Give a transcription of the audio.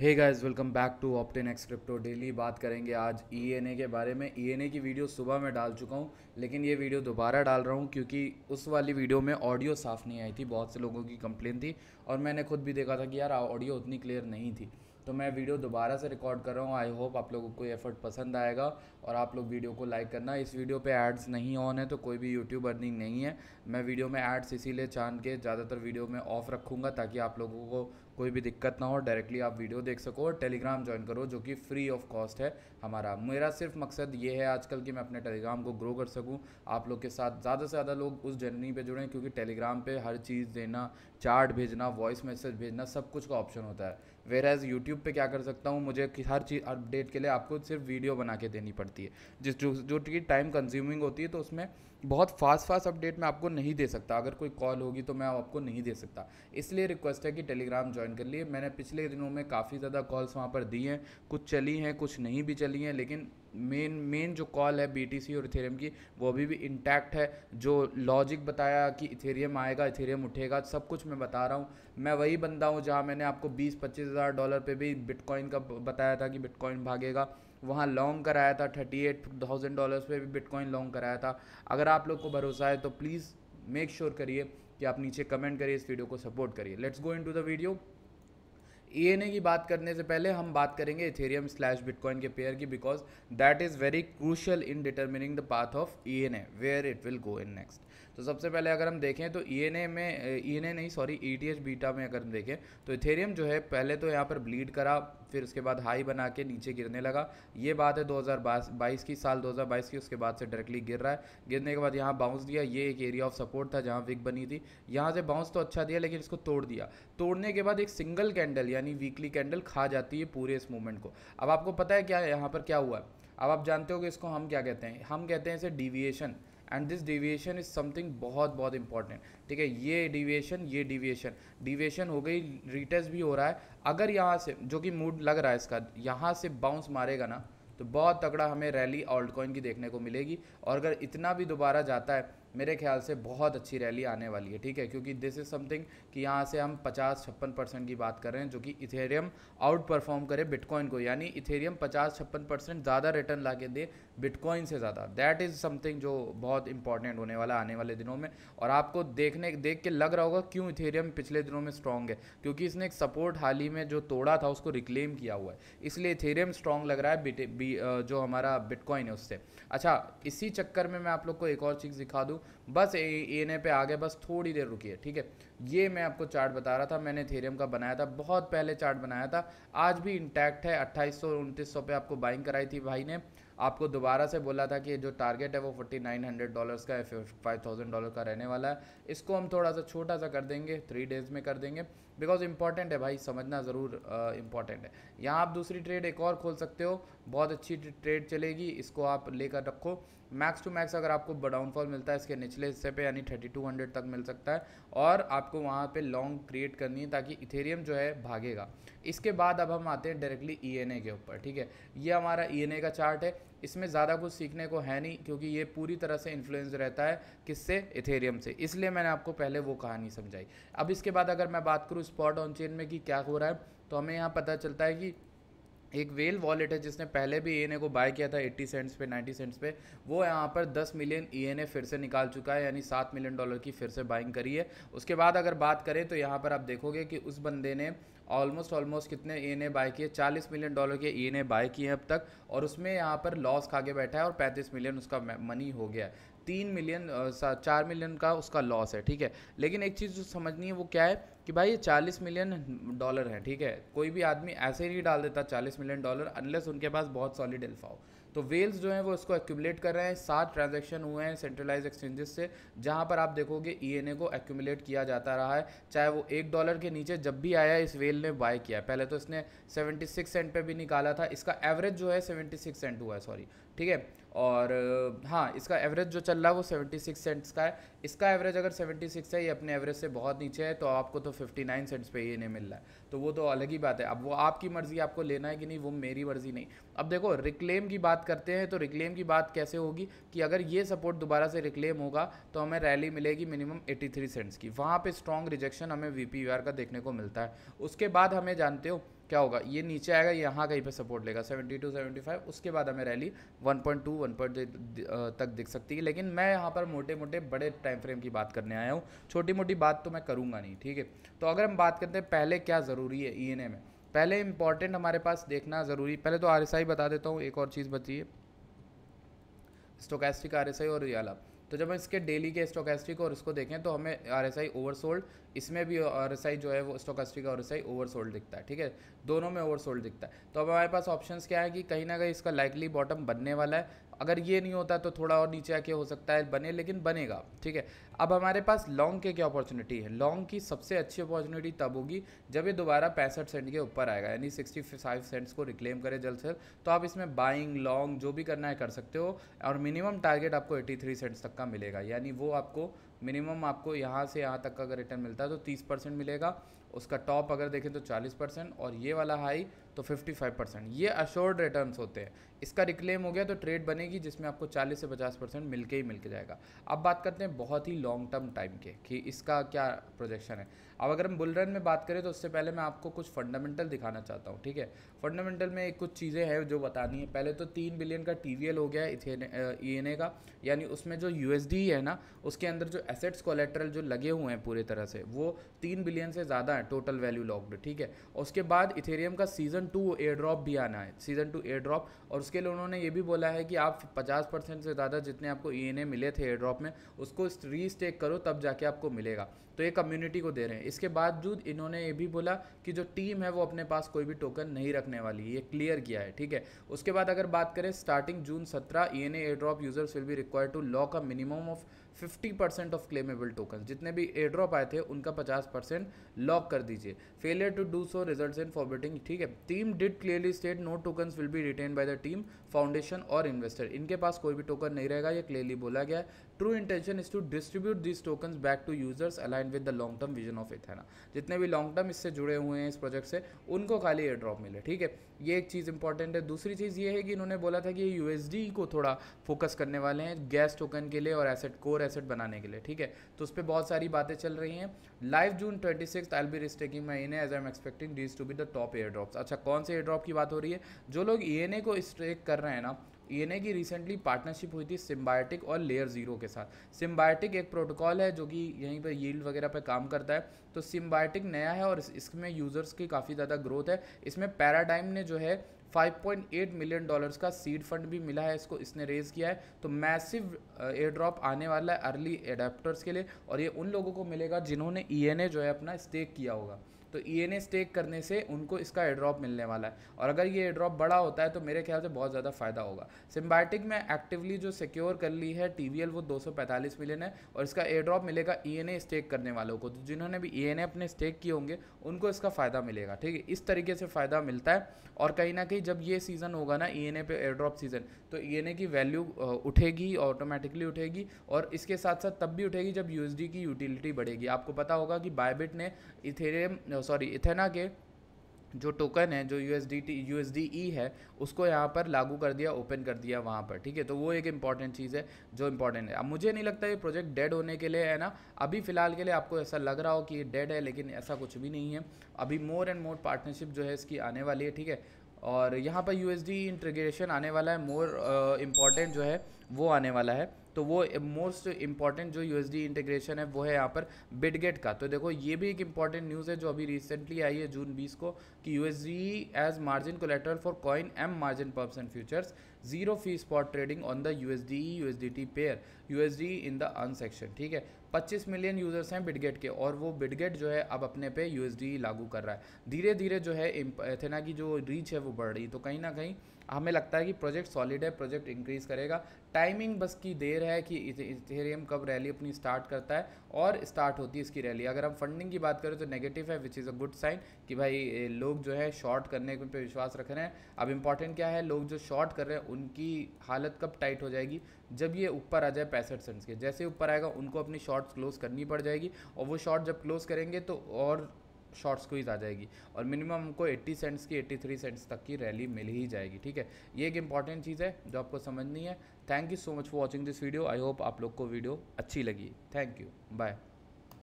hey guys welcome back to ऑप्टेन X crypto daily बात करेंगे आज ई e के बारे में ई e की वीडियो सुबह में डाल चुका हूँ लेकिन ये वीडियो दोबारा डाल रहा हूँ क्योंकि उस वाली वीडियो में ऑडियो साफ़ नहीं आई थी बहुत से लोगों की कंप्लेन थी और मैंने खुद भी देखा था कि यार ऑडियो उतनी क्लियर नहीं थी तो मैं वीडियो दोबारा से रिकॉर्ड कर रहा हूँ आई होप आप लोगों को एफर्ट पसंद आएगा और आप लोग वीडियो को लाइक करना इस वीडियो पे एड्स नहीं ऑन है तो कोई भी यूट्यूब अर्निंग नहीं है मैं वीडियो में एड्स इसीलिए चांद के ज़्यादातर वीडियो में ऑफ रखूँगा ताकि आप लोगों को कोई भी दिक्कत ना हो डायरेक्टली आप वीडियो देख सको और टेलीग्राम ज्वाइन करो जो कि फ्री ऑफ कॉस्ट है हमारा मेरा सिर्फ मकसद ये है आजकल कि मैं अपने टेलीग्राम को ग्रो कर सकूँ आप लोग के साथ ज़्यादा से ज़्यादा लोग उस जर्नी पर जुड़ें क्योंकि टेलीग्राम पर हर चीज़ देना चार्ट भेजना वॉइस मैसेज भेजना सब कुछ का ऑप्शन होता है वेर एज़ यूट्यूब पर क्या कर सकता हूँ मुझे हर चीज़ अपडेट के लिए आपको सिर्फ वीडियो बना के देनी पड़ती है जिस जो कि टाइम कंज्यूमिंग होती है तो उसमें बहुत फास्ट फास्ट अपडेट मैं आपको नहीं दे सकता अगर कोई कॉल होगी तो मैं आपको नहीं दे सकता इसलिए रिक्वेस्ट है कि टेलीग्राम ज्वाइन कर लिए मैंने पिछले दिनों में काफ़ी ज़्यादा कॉल्स वहाँ पर दी हैं कुछ चली हैं कुछ नहीं भी चली हैं लेकिन मेन मेन जो कॉल है बीटीसी और इथेरियम की वो अभी भी इंटैक्ट है जो लॉजिक बताया कि इथेरियम आएगा इथेरियम उठेगा सब कुछ मैं बता रहा हूँ मैं वही बंदा हूँ जहाँ मैंने आपको बीस पच्चीस हज़ार डॉलर पर भी बिटकॉइन का बताया था कि बिटकॉइन भागेगा वहाँ लॉन्ग कराया था थर्टी एट थाउजेंड डॉलर्स पर भी बिटकॉइन लॉन्ग कराया था अगर आप लोग को भरोसा है तो प्लीज़ मेक श्योर करिए कि आप नीचे कमेंट करिए इस वीडियो को सपोर्ट करिए let's go into the video E की बात करने से पहले हम बात करेंगे इथेरियम स्लैश बिटकॉइन के पेयर की because that is very crucial in determining the path of E N A where it will go in next तो सबसे पहले अगर हम देखें तो ई e में ई e नहीं सॉरी ई टी बीटा में अगर हम देखें तो इथेरियम जो है पहले तो यहाँ पर ब्लीड करा फिर उसके बाद हाई बना के नीचे गिरने लगा ये बात है 2022 की साल 2022 की उसके बाद से डायरेक्टली गिर रहा है गिरने के बाद यहाँ बाउंस दिया ये एक एरिया ऑफ सपोर्ट था जहाँ विक बनी थी यहाँ से बाउंस तो अच्छा दिया लेकिन इसको तोड़ दिया तोड़ने के बाद एक सिंगल कैंडल यानी वीकली कैंडल खा जाती है पूरे इस मूवमेंट को अब आपको पता है क्या यहाँ पर क्या हुआ अब आप जानते हो कि इसको हम क्या कहते हैं हम कहते हैं इसे deviation and this deviation is something बहुत बहुत इंपॉर्टेंट ठीक है ये डिविएशन ये डिविएशन डिविएशन हो गई रिटेस्ट भी हो रहा है अगर यहाँ से जो कि मूड लग रहा है इसका यहाँ से बाउंस मारेगा ना तो बहुत तगड़ा हमें रैली ऑल्ट कॉइन की देखने को मिलेगी और अगर इतना भी दोबारा जाता है मेरे ख्याल से बहुत अच्छी रैली आने वाली है ठीक है क्योंकि दिस इज़ समथिंग कि यहाँ से हम पचास छप्पन परसेंट की बात कर रहे हैं जो कि इथेरियम आउट परफॉर्म करे बिटकॉइन को यानी इथेरियम पचास छप्पन परसेंट ज़्यादा रिटर्न ला के दे बिटकॉइन से ज़्यादा दैट इज़ समथिंग जो बहुत इंपॉर्टेंट होने वाला आने वाले दिनों में और आपको देखने देख के लग रहा होगा क्यों इथेरियम पिछले दिनों में स्ट्रॉन्ग है क्योंकि इसने एक सपोर्ट हाल ही में जो तोड़ा था उसको रिक्लेम किया हुआ है इसलिए इथेरियम स्ट्रॉन्ग लग रहा है बी, जो हमारा बिटकॉइन है उससे अच्छा इसी चक्कर में मैं आप लोग को एक और चीज़ दिखा दूँ बस एन पे आ गए बस थोड़ी देर रुकिए ठीक है ये मैं आपको चार्ट बता रहा था मैंने थेरियम का बनाया था बहुत पहले चार्ट बनाया था आज भी इंटैक्ट है अट्ठाईस सौ पे आपको बाइंग कराई थी भाई ने आपको दोबारा से बोला था कि जो टारगेट है वो फोर्टी नाइन हंड्रेड डॉलर्स का है फाइव थाउजेंड डॉलर का रहने वाला है इसको हम थोड़ा सा छोटा सा कर देंगे थ्री डेज़ में कर देंगे बिकॉज इंपॉर्टेंट है भाई समझना ज़रूर इंपॉर्टेंट है यहाँ आप दूसरी ट्रेड एक और खोल सकते हो बहुत अच्छी ट्रेड चलेगी इसको आप लेकर रखो मैक्स टू मैक्स अगर आपको डाउनफॉल मिलता है इसके निचले हिस्से पे यानी 3200 तक मिल सकता है और आपको वहाँ पे लॉन्ग क्रिएट करनी है ताकि इथेरियम जो है भागेगा इसके बाद अब हम आते हैं डायरेक्टली ई e के ऊपर ठीक है ये हमारा ई e का चार्ट है इसमें ज़्यादा कुछ सीखने को है नहीं क्योंकि ये पूरी तरह से इन्फ्लुएंस रहता है किससे इथेरियम से इसलिए मैंने आपको पहले वो कहानी समझाई अब इसके बाद अगर मैं बात करूँ स्पॉट ऑन चेन में कि क्या हो रहा है तो हमें यहाँ पता चलता है कि एक वेल वॉलेट है जिसने पहले भी ई e को बाय किया था 80 सेंट्स पे 90 सेंट्स पे वो यहाँ पर 10 मिलियन ई फिर से निकाल चुका है यानी 7 मिलियन डॉलर की फिर से बाइंग करी है उसके बाद अगर बात करें तो यहाँ पर आप देखोगे कि उस बंदे ने ऑलमोस्ट ऑलमोस्ट कितने ई एन ए बाय किए चालीस मिलियन डॉलर के ई एन ए बाय किए अब तक और उसमें यहाँ पर लॉस खा के बैठा है और पैंतीस मिलियन उसका मनी हो गया है तीन मिलियन चार मिलियन का उसका लॉस है ठीक है लेकिन एक चीज़ जो समझनी है वो क्या है कि भाई ये चालीस मिलियन डॉलर है ठीक है कोई भी आदमी ऐसे ही नहीं डाल देता चालीस मिलियन डॉलर अनलेस उनके पास बहुत सॉलिड एल्फा हो तो वेल्स जो है वो इसको एक्यूमलेट कर रहे हैं सात ट्रांजेक्शन हुए हैं सेंट्रलाइज एक्सचेंजेस से जहाँ पर आप देखोगे ई e को एक्यूमलेट किया जाता रहा है चाहे वो एक डॉलर के नीचे जब भी आया इस वेल ने बाय किया पहले तो इसने सेवेंटी सिक्स सेंट पर भी निकाला था इसका एवरेज जो है सेवेंटी सिक्स सेंट हुआ है सॉरी ठीक है और हाँ इसका एवरेज जो चल रहा है वो सेवेंटी सिक्स सेंट्स का है इसका एवरेज अगर सेवेंटी सिक्स है ये अपने एवरेज से बहुत नीचे है तो आपको तो फिफ्टी नाइन सेंट्स पे ये e नहीं मिल रहा है तो वो तो अलग ही बात है अब वो आपकी मर्ज़ी आपको लेना है कि नहीं वो मेरी मर्ज़ी नहीं अब देखो रिक्लेम की बात करते हैं तो रिक्लेम की बात कैसे होगी कि अगर ये सपोर्ट दोबारा से रिक्लेम होगा तो हमें रैली मिलेगी मिनिमम 83 सेंट्स की वहाँ पे स्ट्रॉन्ग रिजेक्शन हमें वी का देखने को मिलता है उसके बाद हमें जानते हो क्या होगा ये नीचे आएगा यहाँ कहीं पे सपोर्ट लेगा 72 75 उसके बाद हमें रैली 1.2 1.3 तक दिख सकती है लेकिन मैं यहाँ पर मोटे मोटे बड़े टाइम फ्रेम की बात करने आया हूँ छोटी मोटी बात तो मैं करूँगा नहीं ठीक है तो अगर हम बात करते हैं पहले क्या ज़रूरी है ई e में पहले इम्पॉर्टेंट हमारे पास देखना ज़रूरी पहले तो आर बता देता हूँ एक और चीज़ बची स्टोकेस्टिक आर और रियाला तो जब हम इसके डेली के स्टोकेस्टिक और इसको देखें तो हमें आर एस आई ओवरसोल्ड इसमें भी आर एस आई जो है वो stochastic R S I oversold दिखता है ठीक है दोनों में ओवरसोल्ड दिखता है तो अब हमारे पास ऑप्शंस क्या है कि कहीं ना कहीं इसका लाइकली बॉटम बनने वाला है अगर ये नहीं होता तो थोड़ा और नीचे आके हो सकता है बने लेकिन बनेगा ठीक है अब हमारे पास लॉन्ग के क्या अपॉर्चुनिटी है लॉन्ग की सबसे अच्छी अपॉर्चुनिटी तब होगी जब ये दोबारा पैंसठ सेंट के ऊपर आएगा यानी सिक्सटी फाइव सेंट्स को रिक्लेम करे जल्द से तो आप इसमें बाइंग लॉन्ग जो भी करना है कर सकते हो और मिनिमम टारगेट आपको एट्टी थ्री सेंट्स तक का मिलेगा यानी वो आपको मिनिमम आपको यहाँ से यहाँ तक का अगर रिटर्न मिलता है तो तीस परसेंट मिलेगा उसका टॉप अगर देखें तो 40 परसेंट और ये वाला हाई तो 55 परसेंट ये अशोर्ड रिटर्न्स होते हैं इसका रिक्लेम हो गया तो ट्रेड बनेगी जिसमें आपको 40 से 50 परसेंट मिल के ही मिल के जाएगा अब बात करते हैं बहुत ही लॉन्ग टर्म टाइम के कि इसका क्या प्रोजेक्शन है अब अगर हम बुल रन में बात करें तो उससे पहले मैं आपको कुछ फंडामेंटल दिखाना चाहता हूँ ठीक है फंडामेंटल में कुछ चीज़ें हैं जो बतानी है पहले तो तीन बिलियन का टी हो गया ई एन e का यानी उसमें जो यू है ना उसके अंदर जो एसेट्स कोलेट्रल जो लगे हुए हैं पूरे तरह से वो तीन बिलियन से ज़्यादा है टोटल वैल्यू लॉक्ड ठीक है उसके बाद इथेरियम का सीज़न टू एयर ड्रॉप भी आना है सीज़न टू एयर ड्रॉप और उसके लिए उन्होंने ये भी बोला है कि आप पचास परसेंट से ज़्यादा जितने आपको ई e मिले थे एयर ड्रॉप में उसको रीस्टेक करो तब जाके आपको मिलेगा तो ये कम्युनिटी को दे रहे हैं इसके बावजूद इन्होंने ये भी बोला कि जो टीम है वो अपने पास कोई भी टोकन नहीं रखने वाली ये क्लियर किया है ठीक है उसके बाद अगर बात करें स्टार्टिंग जून सत्रह E N A drop users will be require to lock a minimum of fifty percent of claimable token जितने भी एयर ड्रॉप आए थे उनका पचास परसेंट लॉक कर दीजिए failure to do so result in forfeiting ठीक है team did clearly state no token will be retain by the team foundation और इन्वेस्टर इनके पास कोई भी टोकन नहीं रहेगा ये क्लियरली बोला गया true intention is to distribute this token back to users align with the long term vision of Ethena जितने भी लॉन्ग टर्म इससे जुड़े हुए हैं इस प्रोजेक्ट से उनको खाली एयर ड्रॉप मिले ठीक है ये एक चीज़ इंपॉर्टेंट है दूसरी चीज़ ये है कि इन्होंने बोला था कि यूएसडी को थोड़ा फोकस करने वाले हैं गैस टोकन के लिए और एसेट कोर फोर एसेट बनाने के लिए ठीक है तो उस पर बहुत सारी बातें चल रही हैं live June twenty six I B restaking my N edge I am expecting these to be the top air drops अच्छा कौन से एयर ड्रॉप की बात हो रही है जो लोग ई एन ए को स्ट्रेक कर रहे हैं ना ई एन ए की रिसेंटली पार्टनरशिप हुई थी सिम्बायोटिक और लेयर ज़ीरो के साथ सिम्बायोटिक एक प्रोटोकॉल है जो कि यहीं पर यील्ड वगैरह पर काम करता है तो सिम्बायोटिक नया है और इसमें यूज़र्स की काफ़ी ज़्यादा ग्रोथ है इसमें पैराडाइम ने जो है 5.8 मिलियन डॉलर्स का सीड फंड भी मिला है इसको इसने रेज किया है तो मैसिव एयर ड्रॉप आने वाला है अर्ली एडेप्टर्स के लिए और ये उन लोगों को मिलेगा जिन्होंने ई e जो है अपना स्टेक किया होगा तो ई एन स्टेक करने से उनको इसका एड्रॉप मिलने वाला है और अगर ये एड्रॉप बड़ा होता है तो मेरे ख्याल से बहुत ज़्यादा फ़ायदा होगा सिम्बैटिक में एक्टिवली जो सिक्योर कर ली है टी वो दो मिलियन है और इसका एड्रॉप मिलेगा ई एन स्टेक करने वालों को तो जिन्होंने भी ई e अपने स्टेक किए होंगे उनको इसका फ़ायदा मिलेगा ठीक है इस तरीके से फ़ायदा मिलता है और कहीं ना कहीं जब ये सीज़न होगा ना ई e पे ड्रॉप सीज़न तो ई e की वैल्यू उठेगी ऑटोमेटिकली उठेगी और इसके साथ साथ तब भी उठेगी जब यू की यूटिलिटी बढ़ेगी आपको पता होगा कि बायबिट ने इथेरियम सॉरी इथेना के जो टोकन है जो U S D T U S D E है उसको यहाँ पर लागू कर दिया ओपन कर दिया वहाँ पर ठीक है तो वो एक इंपॉर्टेंट चीज़ है जो इंपॉर्टेंट है अब मुझे नहीं लगता ये प्रोजेक्ट डेड होने के लिए है ना अभी फ़िलहाल के लिए आपको ऐसा लग रहा हो कि ये डेड है लेकिन ऐसा कुछ भी नहीं है अभी मोर एंड मोर पार्टनरशिप जो है इसकी आने वाली है ठीक है और यहाँ पर यू एस डी इंटीग्रेशन आने वाला है मोर इम्पॉर्टेंट uh, जो है वो आने वाला है तो वो मोस्ट इंपॉर्टेंट जो यूएसडी इंटीग्रेशन है वो है यहाँ पर बिडगेट का तो देखो ये भी एक इंपॉर्टेंट न्यूज़ है जो अभी रिसेंटली आई है जून बीस को कि USD edge margin collateral for coin M margin perps and futures zero fee spot trading on the U S D U S D T pair U S D in the earn section ठीक है 25 million users हैं बिडगेट के और वो बिडगेट जो है अब अपने पे यू e लागू कर रहा है धीरे धीरे जो है एथेना की जो रीच है वो बढ़ रही तो कहीं ना कहीं हमें लगता है कि प्रोजेक्ट सॉलिड है प्रोजेक्ट इंक्रीज़ करेगा टाइमिंग बस की देर है कि इथेरियम कब रैली अपनी स्टार्ट करता है और स्टार्ट होती है इसकी रैली अगर हम फंडिंग की बात करें तो नेगेटिव है which is a good sign कि भाई लोग जो है शॉर्ट करने पर विश्वास रख रहे हैं अब इंपॉर्टेंट क्या है लोग जो शॉर्ट कर रहे हैं उनकी हालत कब टाइट हो जाएगी जब ये ऊपर आ जाए पैंसठ सेंट्स के जैसे ऊपर आएगा उनको अपनी शॉर्ट्स क्लोज करनी पड़ जाएगी और वो शॉर्ट जब क्लोज करेंगे तो और शॉर्ट स्क्वीज आ जाएगी और मिनिमम हमको 80 सेंट्स की 83 सेंट्स तक की रैली मिल ही जाएगी ठीक है ये एक इंपॉर्टेंट चीज़ है जो आपको समझनी है thank you so much for watching this video I hope आप लोग को वीडियो अच्छी लगी थैंक यू बाय